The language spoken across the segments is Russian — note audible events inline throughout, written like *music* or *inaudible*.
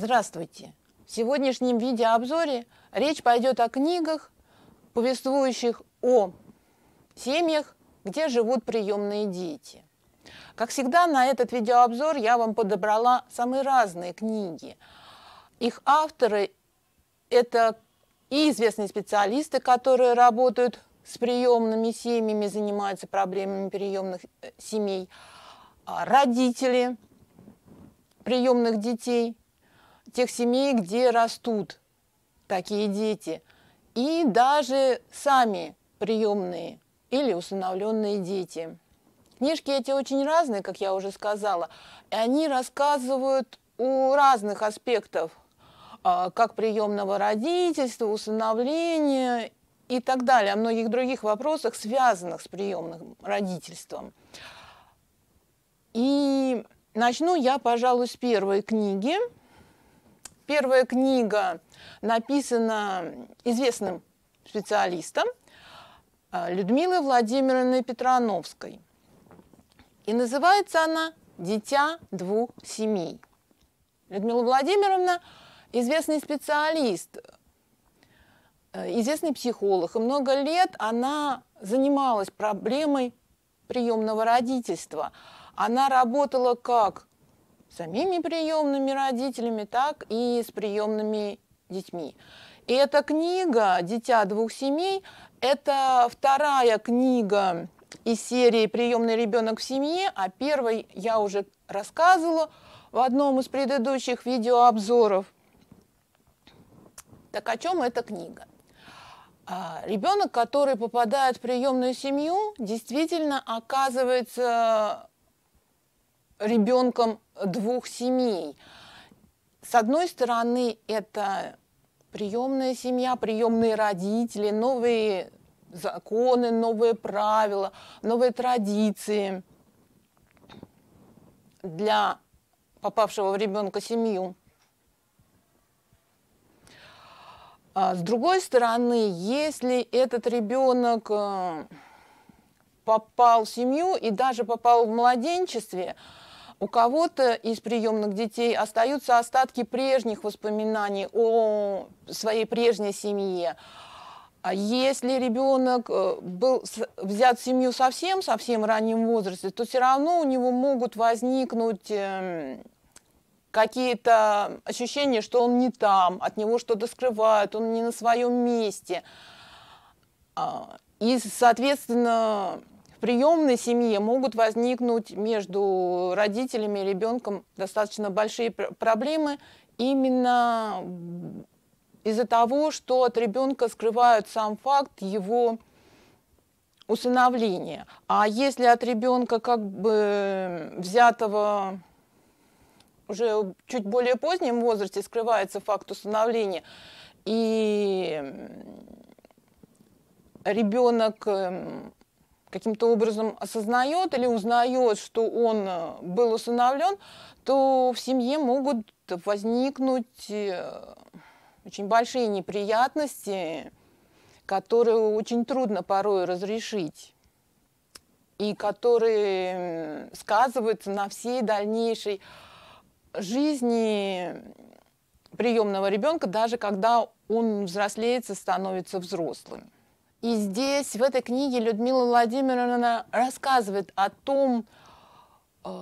Здравствуйте! В сегодняшнем видеообзоре речь пойдет о книгах, повествующих о семьях, где живут приемные дети. Как всегда, на этот видеообзор я вам подобрала самые разные книги. Их авторы – это и известные специалисты, которые работают с приемными семьями, занимаются проблемами приемных э, семей, а, родители приемных детей, тех семей, где растут такие дети, и даже сами приемные или усыновленные дети. Книжки эти очень разные, как я уже сказала, и они рассказывают о разных аспектах, а, как приемного родительства, усыновления и так далее, о многих других вопросах, связанных с приемным родительством. И начну я, пожалуй, с первой книги – Первая книга написана известным специалистом э, Людмилой Владимировной Петрановской. И называется она «Дитя двух семей». Людмила Владимировна – известный специалист, э, известный психолог. И много лет она занималась проблемой приемного родительства. Она работала как самими приемными родителями, так и с приемными детьми. И эта книга «Дитя двух семей» – это вторая книга из серии «Приемный ребенок в семье», а первой я уже рассказывала в одном из предыдущих видеообзоров. Так о чем эта книга? А, ребенок, который попадает в приемную семью, действительно оказывается ребенком двух семей. С одной стороны, это приемная семья, приемные родители, новые законы, новые правила, новые традиции для попавшего в ребенка семью. А с другой стороны, если этот ребенок э, попал в семью и даже попал в младенчестве, у кого-то из приемных детей остаются остатки прежних воспоминаний о своей прежней семье. А если ребенок э, был взят в семью совсем, совсем раннем возрасте, то все равно у него могут возникнуть эм, какие-то ощущения, что он не там, от него что-то скрывают, он не на своем месте. А, и, соответственно, в приемной семье могут возникнуть между родителями и ребенком достаточно большие проблемы именно из-за того, что от ребенка скрывают сам факт его усыновления. А если от ребенка как бы э, взятого уже чуть более позднем возрасте скрывается факт усыновления, и ребенок эм, каким-то образом осознает или узнает, что он э, был усыновлен, то в семье могут возникнуть э, очень большие неприятности, которые очень трудно порой разрешить и которые сказываются на всей дальнейшей жизни приемного ребенка, даже когда он взрослеется, становится взрослым. И здесь, в этой книге, Людмила Владимировна рассказывает о том, э,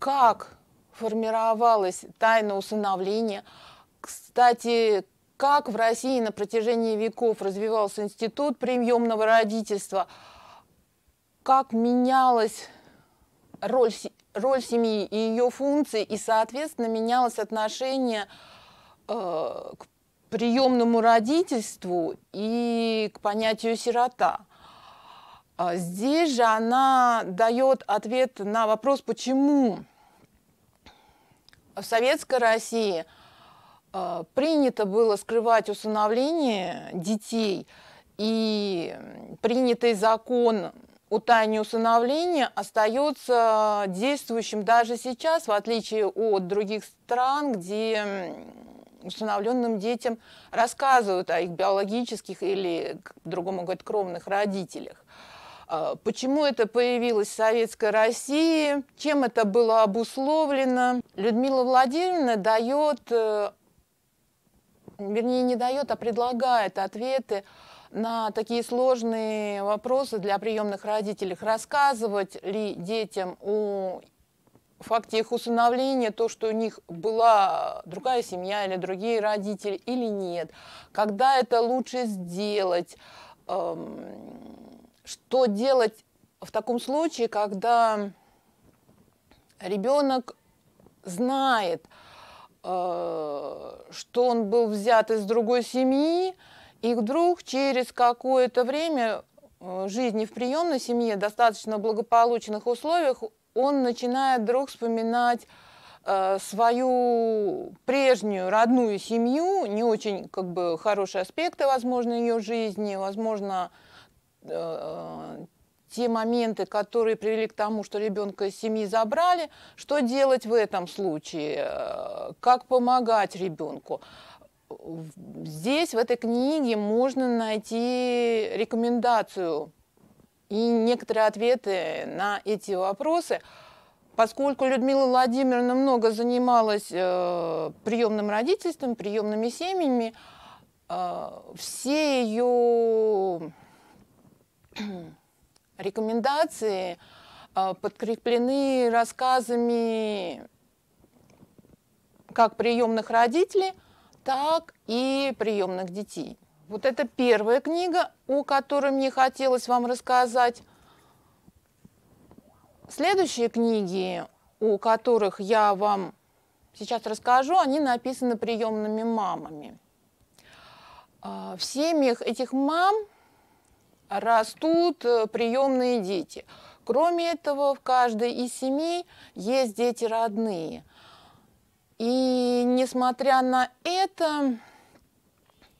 как формировалась тайна усыновления. Кстати, как в России на протяжении веков развивался институт приемного родительства, как менялась роль, роль семьи и ее функции, и, соответственно, менялось отношение э, к приемному родительству и к понятию сирота. А здесь же она дает ответ на вопрос, почему в Советской России а, принято было скрывать усыновление детей, и принятый закон о тайне усыновления остается действующим даже сейчас, в отличие от других стран, где усыновленным детям рассказывают о их биологических или, по-другому говорят, кровных родителях. А, почему это появилось в Советской России, чем это было обусловлено. Людмила Владимировна дает, э, вернее, не дает, а предлагает ответы на такие сложные вопросы для приемных родителей. Рассказывать ли детям о факте их усыновления, то, что у них была другая семья или другие родители или нет, когда это лучше сделать, эм, что делать в таком случае, когда ребенок знает, э, что он был взят из другой семьи, и вдруг через какое-то время э, жизни в приемной семье, достаточно благополучных условиях, он начинает вдруг вспоминать э, свою прежнюю родную семью, не очень как бы хорошие аспекты, возможно, ее жизни, возможно, э, э, те моменты, которые привели к тому, что ребенка из семьи забрали, что делать в этом случае, э, как помогать ребенку. Здесь, в этой книге, можно найти рекомендацию и некоторые ответы на эти вопросы. Поскольку Людмила Владимировна много занималась э, приемным родительством, приемными семьями, э, все ее *clears throat* рекомендации э, подкреплены рассказами как приемных родителей, так и приемных детей. Вот это первая книга, о которой мне хотелось вам рассказать. Следующие книги, о которых я вам сейчас расскажу, они написаны приемными мамами. А, в семьях этих мам растут э, приемные дети. Кроме этого, в каждой из семей есть дети родные. И несмотря на это,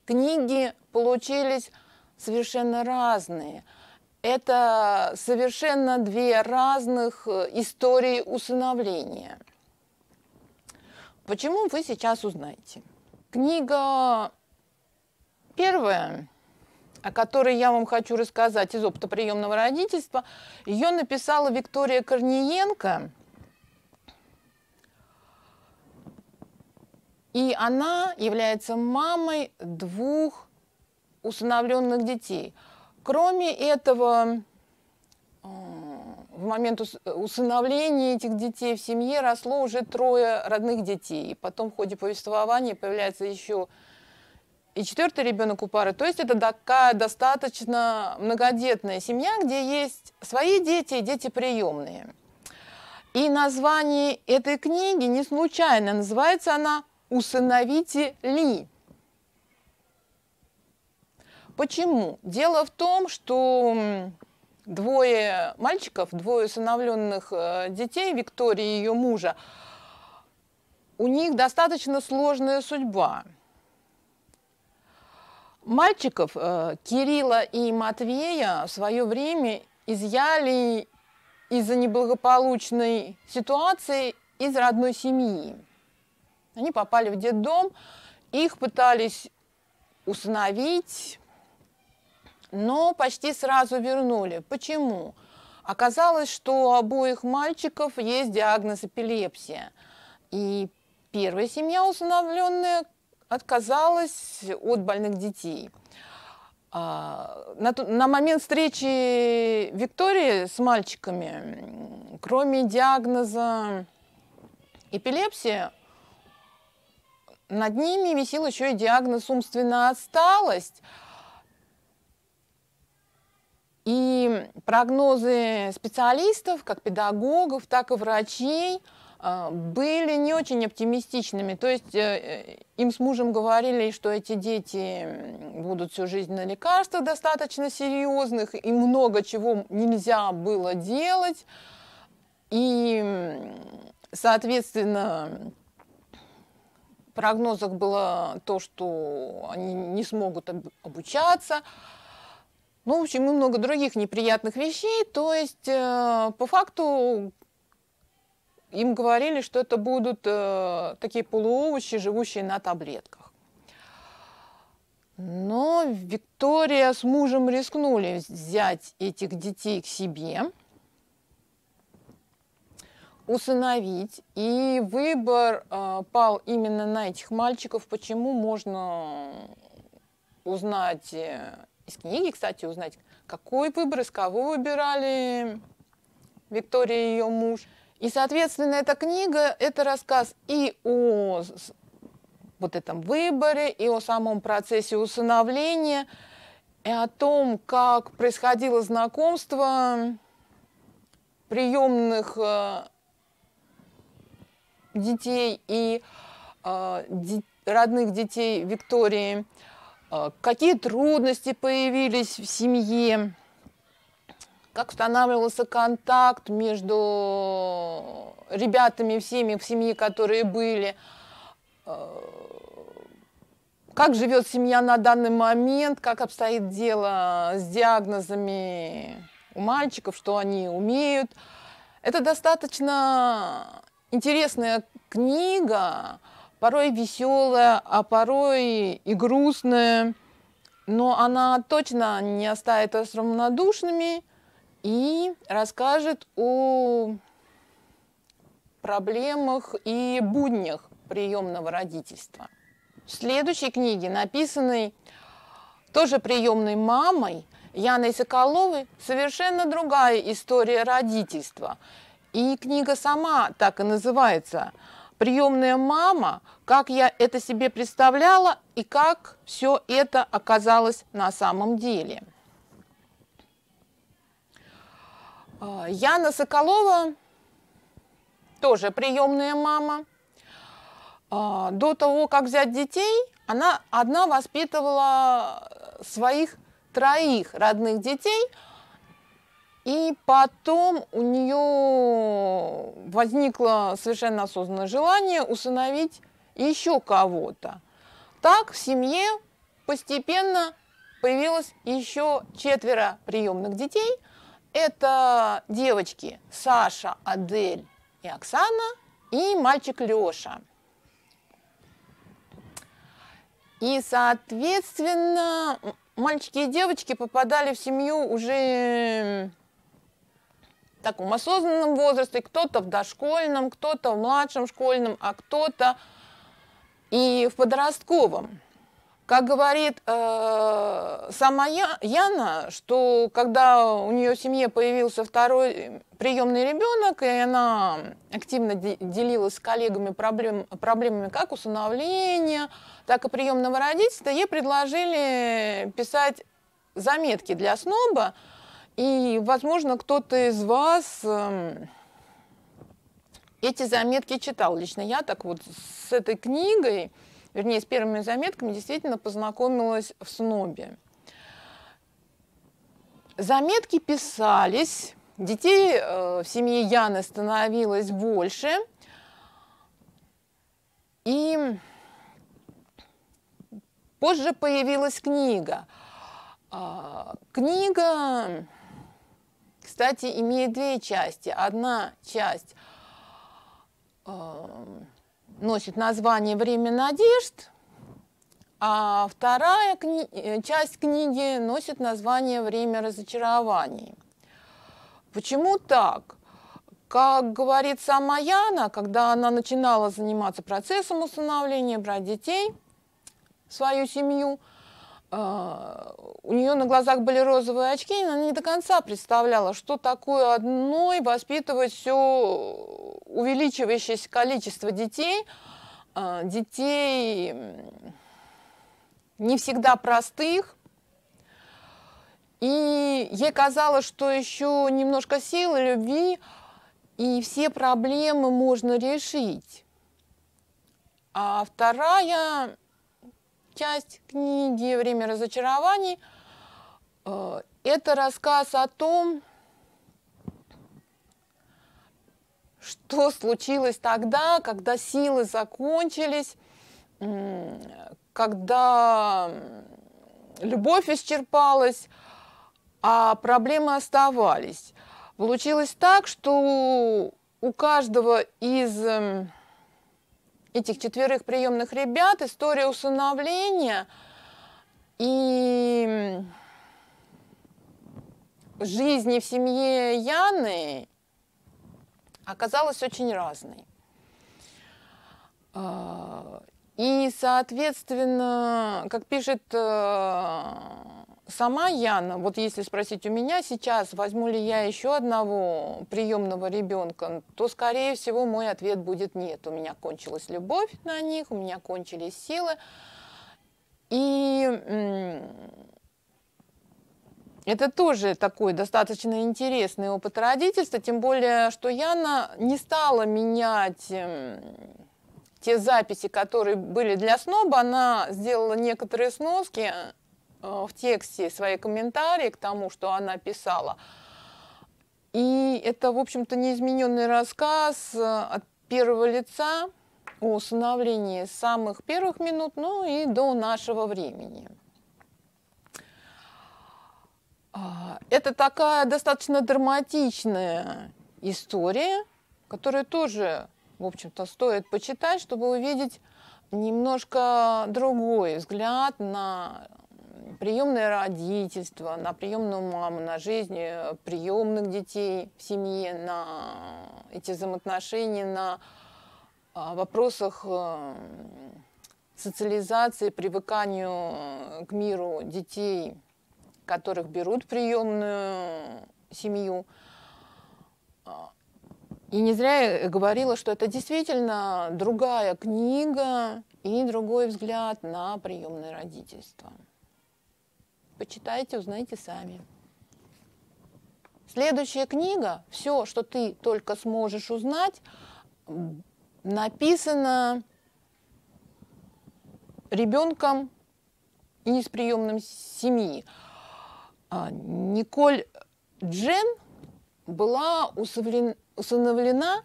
Книги получились совершенно разные. Это совершенно две разных э, истории усыновления. Почему вы сейчас узнаете? Книга первая, о которой я вам хочу рассказать из опыта приемного родительства, ее написала Виктория Корниенко – И она является мамой двух усыновленных детей. Кроме этого, э, в момент э, усыновления этих детей в семье росло уже трое родных детей. И потом в ходе повествования появляется еще и четвертый ребенок у пары. То есть это такая достаточно многодетная семья, где есть свои дети и дети приемные. И название этой книги не случайно. Называется она усыновите ли. Почему? Дело в том, что двое мальчиков, двое усыновленных э, детей, Виктории и ее мужа, у них достаточно сложная судьба. Мальчиков э, Кирилла и Матвея в свое время изъяли из-за неблагополучной ситуации из родной семьи. Они попали в детдом, их пытались установить, но почти сразу вернули. Почему? Оказалось, что у обоих мальчиков есть диагноз эпилепсия. И первая семья усыновленная отказалась от больных детей. А, на момент встречи Виктории с мальчиками, кроме диагноза эпилепсия, над ними висел еще и диагноз «умственная отсталость». И прогнозы специалистов, как педагогов, так и врачей, э, были не очень оптимистичными. То есть э, э, им с мужем говорили, что эти дети будут всю жизнь на лекарствах достаточно серьезных, и много чего нельзя было делать. И, соответственно, прогнозах было то, что они не смогут обучаться, ну, в общем, и много других неприятных вещей. То есть, э, по факту, им говорили, что это будут э, такие полуовощи, живущие на таблетках. Но Виктория с мужем рискнули взять этих детей к себе – усыновить, и выбор э, пал именно на этих мальчиков. Почему можно узнать э, из книги, кстати, узнать, какой выбор, из кого выбирали Виктория и ее муж. И, соответственно, эта книга – это рассказ и о вот этом выборе, и о самом процессе усыновления, и о том, как происходило знакомство приемных э, детей и э, родных детей Виктории, э, какие трудности появились в семье, как устанавливался контакт между ребятами в семье, в семье, которые были, э, как живет семья на данный момент, как обстоит дело с диагнозами у мальчиков, что они умеют. Это достаточно интересная книга, порой веселая, а порой и грустная, но она точно не оставит вас равнодушными и расскажет о проблемах и буднях приемного родительства. В следующей книге, написанной тоже приемной мамой Яной Соколовой, совершенно другая история родительства – и книга сама так и называется «Приемная мама. Как я это себе представляла и как все это оказалось на самом деле». А, Яна Соколова тоже приемная мама. А, До того, как взять детей, она одна воспитывала своих троих родных детей – и потом у нее возникло совершенно осознанное желание усыновить еще кого-то. Так в семье постепенно появилось еще четверо приемных детей. Это девочки Саша, Адель и Оксана и мальчик Леша. И, соответственно, мальчики и девочки попадали в семью уже таком осознанном возрасте, кто-то в дошкольном, кто-то в младшем школьном, а кто-то и в подростковом. Как говорит э, сама Я, Яна, что когда у нее в семье появился второй приемный ребенок, и она активно де делилась с коллегами проблем, проблемами как усыновления, так и приемного родительства, ей предложили писать заметки для сноба, и, возможно, кто-то из вас эм, эти заметки читал. Лично я так вот с этой книгой, вернее, с первыми заметками действительно познакомилась в СНОБе. Заметки писались, детей э, в семье Яны становилось больше. И позже появилась книга. А, книга кстати, имеет две части. Одна часть э, носит название «Время надежд», а вторая кни э, часть книги носит название «Время разочарований». Почему так? Как говорит сама Яна, когда она начинала заниматься процессом усыновления, брать детей в свою семью – а, у нее на глазах были розовые очки, и она не до конца представляла, что такое одной воспитывать все увеличивающееся количество детей, а, детей не всегда простых. И ей казалось, что еще немножко силы, любви, и все проблемы можно решить. А вторая часть книги «Время разочарований». Э, это рассказ о том, что случилось тогда, когда силы закончились, когда любовь исчерпалась, а проблемы оставались. Получилось так, что у каждого из эм, этих четверых приемных ребят, история усыновления и жизни в семье Яны оказалась очень разной. А, и, соответственно, как пишет э, Сама Яна, вот если спросить у меня сейчас, возьму ли я еще одного приемного ребенка, то, скорее всего, мой ответ будет нет. У меня кончилась любовь на них, у меня кончились силы. И это тоже такой достаточно интересный опыт родительства, тем более, что Яна не стала менять те записи, которые были для сноба, она сделала некоторые сноски, Э, в тексте свои комментарии к тому, что она писала. И это, в общем-то, неизмененный рассказ э, от первого лица о усыновлении с самых первых минут, ну и до нашего времени. А, это такая достаточно драматичная история, которая тоже, в общем-то, стоит почитать, чтобы увидеть немножко другой взгляд на приемное родительство, на приемную маму, на жизнь э, приемных детей в семье, на эти взаимоотношения, на а, вопросах э, социализации, привыканию э, к миру детей, которых берут в приемную семью. А, и не зря я говорила, что это действительно другая книга и другой взгляд на приемное родительство. Почитайте, узнайте сами. Следующая книга «Все, что ты только сможешь узнать» написана ребенком из приемной семьи. А, Николь Джен была усыновлена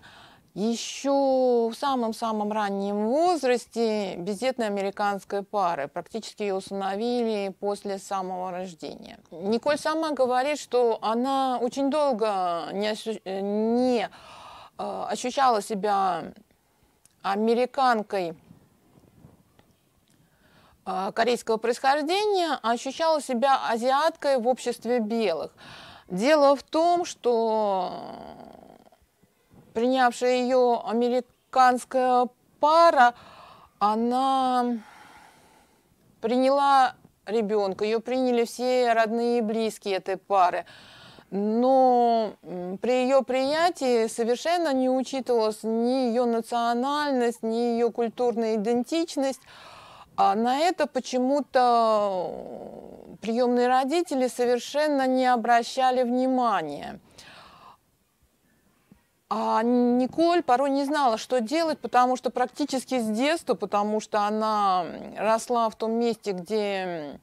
еще в самом-самом раннем возрасте бездетной американской пары. Практически ее установили после самого рождения. Николь сама говорит, что она очень долго не, осу... Э, не э, ощущала себя американкой э, корейского происхождения, а ощущала себя азиаткой в обществе белых. Дело в том, что принявшая ее американская пара, она приняла ребенка, ее приняли все родные и близкие этой пары. Но при ее приятии совершенно не учитывалась ни ее национальность, ни ее культурная идентичность. А на это почему-то приемные родители совершенно не обращали внимания. А Николь порой не знала, что делать, потому что практически с детства, потому что она росла в том месте, где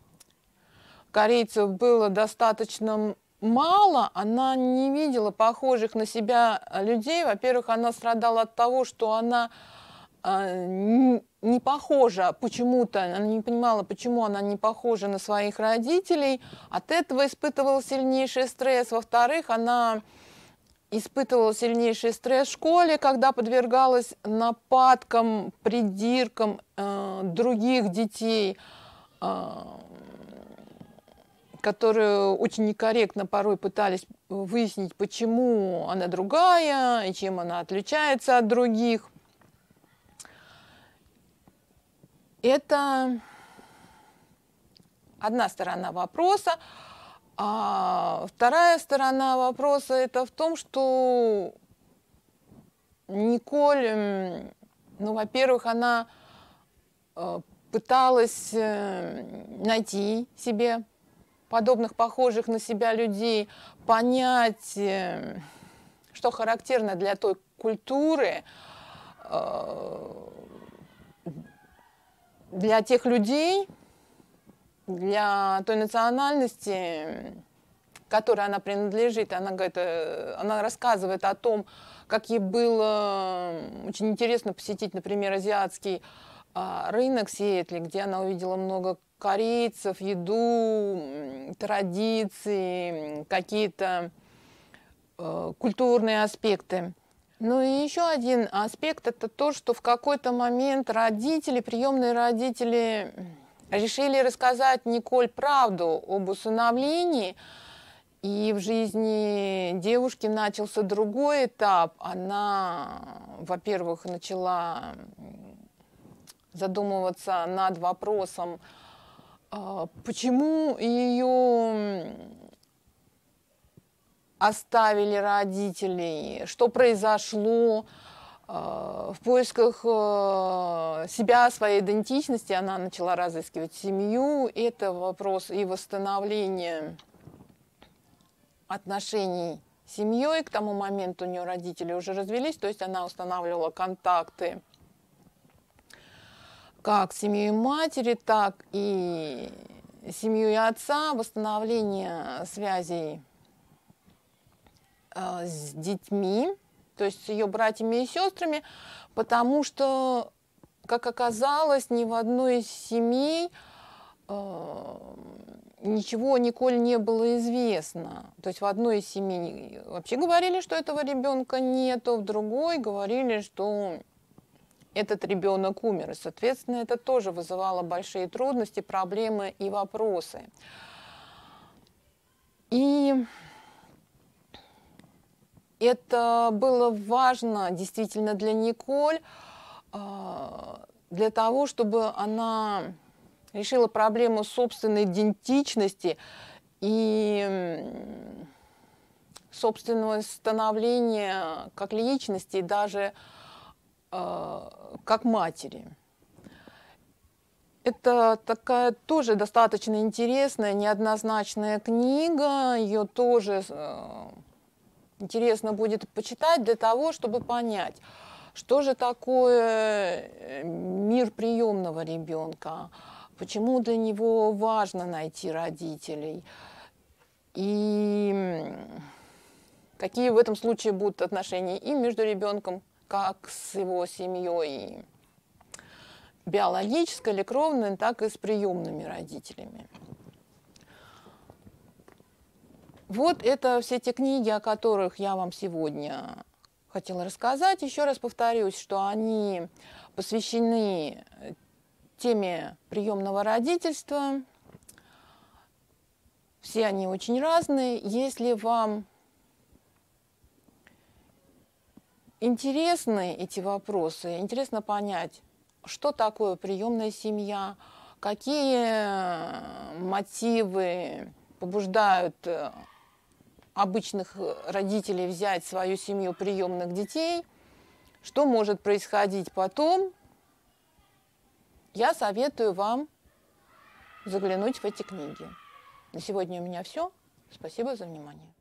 корейцев было достаточно мало, она не видела похожих на себя э, людей. Во-первых, она страдала от того, что она э, не похожа почему-то, она не понимала, почему она не похожа на своих родителей. От этого испытывала сильнейший стресс. Во-вторых, она испытывала сильнейший стресс в школе, когда подвергалась нападкам, придиркам э, других детей, э, которые очень некорректно порой пытались выяснить, почему она другая и чем она отличается от других. Это одна сторона вопроса. А вторая сторона вопроса это в том, что Николь, ну, во-первых, она э, пыталась э, найти себе подобных похожих на себя людей, понять, э, что характерно для той культуры, для тех людей, для той национальности, которой она принадлежит, она, говорит, э, она рассказывает о том, как ей было очень интересно посетить, например, азиатский а, рынок Сиэтли, где она увидела много корейцев, еду, традиции, какие-то э, культурные аспекты. Ну и еще один аспект – это то, что в какой-то момент родители, приемные родители решили рассказать Николь правду об усыновлении. И в жизни девушки начался другой этап. Она, во-первых, начала задумываться над вопросом, а, почему ее оставили родители, что произошло, Э, в поисках э, себя, своей идентичности, она начала разыскивать семью. Это вопрос и восстановления отношений с семьей. К тому моменту у нее родители уже развелись, то есть она устанавливала контакты как с семьей матери, так и семьей отца, восстановление связей э, с детьми то есть с ее братьями и сестрами, потому что, как оказалось, ни в одной из семей э, ничего Николь не было известно. То есть в одной из семей вообще говорили, что этого ребенка нет, а в другой говорили, что этот ребенок умер. И, соответственно, это тоже вызывало большие трудности, проблемы и вопросы. И это было важно действительно для Николь, а, для того, чтобы она решила проблему собственной идентичности и собственного становления как личности, даже а, как матери. Это такая тоже достаточно интересная, неоднозначная книга. Ее тоже э, интересно будет почитать для того, чтобы понять, что же такое э, мир приемного ребенка, почему для него важно найти родителей и какие в этом случае будут отношения и между ребенком, как с его семьей, биологической или кровной, так и с приемными родителями. Вот это все те книги, о которых я вам сегодня хотела рассказать. Еще раз повторюсь, что они посвящены теме приемного родительства. Все они очень разные. Если вам интересны эти вопросы, интересно понять, что такое приемная семья, какие мотивы побуждают э, обычных э, родителей взять свою семью приемных детей, что может происходить потом, я советую вам заглянуть в эти книги. На сегодня у меня все. Спасибо за внимание.